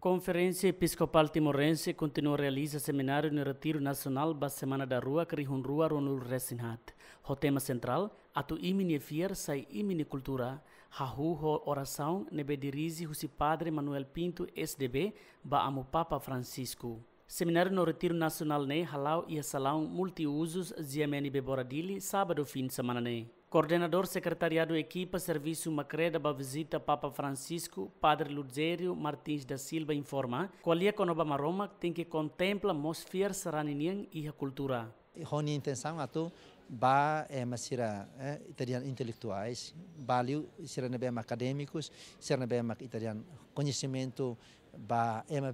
Conferência Episcopal Timorense continua realizar seminário no Retiro Nacional da Semana da Rua Krihun Rua Ronul Resinhat. O tema central, atu imini fier sai imini cultura, hahu ho nebe dirige o padre Manuel Pinto SDB ba amu Papa Francisco. Seminário no Retiro Nacional né, Halal e Salão Multiusos ZMNB Boradili, sábado fim de semana né. Coordenador Secretariado Equipa Serviço Macreda para visita Papa Francisco, Padre Luzério Martins da Silva informa qual é a Conoba Maroma tem que contempla a Saraninian e a cultura. Rony intenção atu ba é eh, masira é, italiano intelectuais, baliu sira eh, na acadêmicos, sira na italiano conhecimento ba é eh, na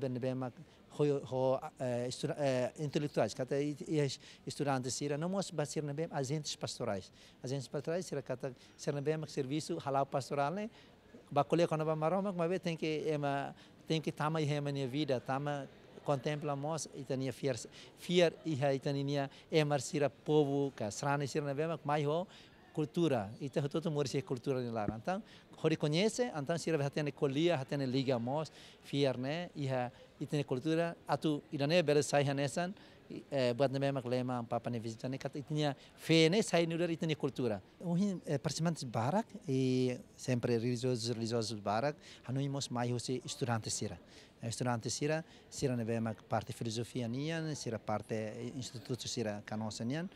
eh, eh, intelectuais, kata estudantes sira não mos basir na bem agentes pastorais. Agentes pastorais sira kata sira bem serviço halal pastoral né. Bakole quando ba maroma, mas é tem que ema é tem que tama e rema minha vida, tama contempla mos itania fier fier e itania emar é sira povu ka srane sira na bem mai ho cultura. Y te todo el cultura en la Entonces, cuando se conoce, entonces sirve a ...tiene colía, a liga más, fierne, y tiene cultura. atu tu, y no hay Eh, buat nama mak lema apa apa ni visit ni kat itnya fe ni saya ni dari itnya kultura uhi eh, persimpangan tu barak i eh, sempre religious religious barak hanu imos mai hose student sira student sira sira ni mak parte filosofia ni an sira parte institut sira kanosan ni an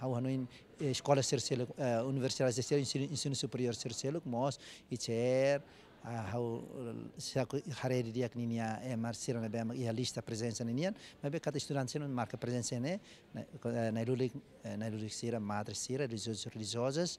hau hanu in sekolah sir sir universitas sir sir institut superior sir sir mos icer hau saku hareri dia é ya e eh, marsiran e bema lista presensa ni nian ma be kata student sen marka presensa na rulik eh, eh, na rulik sira madre sira religiosos religiosas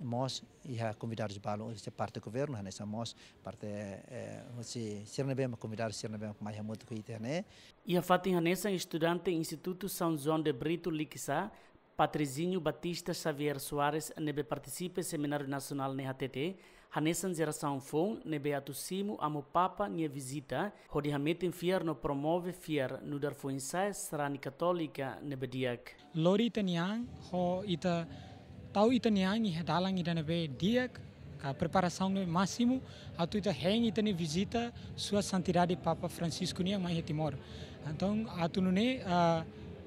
mos ya convidar de balo se parte governo hanesa mos parte eh si sira ne bema convidar sira ne bema mai hamot ku ite ne ia fatin hanesa estudante instituto São joão de brito liksa Patrizinho Batista Xavier Soares nebe participe seminário nacional na HTT, hanesan geração fon ne beato simo amo papa nia visita hodi Fier no promove fier no dar foi ensai serani católica ne bediak lori taniang ho ita tau ita niang i dalang ita nebe diak a preparação no máximo a tuita hen ita ne visita sua santidade papa francisco nia mai timor então a ne. uh,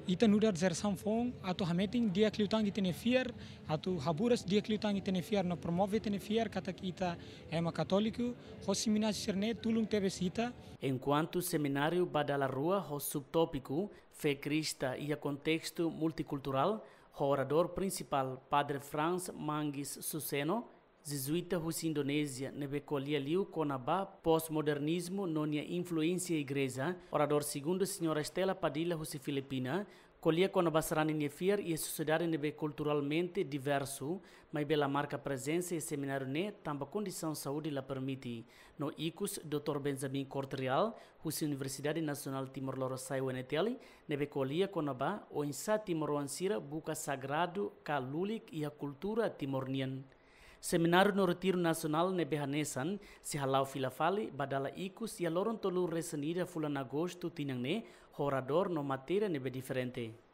Ita nudar zersamfong atau hameting dia kliutang di tenefiar atau haburas dia kliutang di tenefiar no promove tenefiar kata kita ema católico ho seminário serne tulung tebes ita. Enquanto o seminário rua ho subtópico fe crista e a contexto multicultural, o orador principal Padre Franz Mangis Suseno. Jesuíta Rússia Indonésia, Nebecolia Liu, conaba pós-modernismo, nonia influência igreja, orador segundo senhora Estela Padilla Rússia Filipina, colia conaba Sarani nefir e a sociedade nebe culturalmente diverso, mas bela marca presença e seminário ne, tamba condição saúde la permite. No ICUS, Dr. Benjamin Cortrial, Rússia Universidade Nacional Timor-Leste colia Nebecolia Conabá, o Insa Timor-Ansira, buca sagrado, calulic e a cultura timorniana. Seminário Norotiro Nacional Nebehanesan, se halau filafali, badala ikus ya aloron tolu resenida fulan agosto horador no matéria nebe diferente.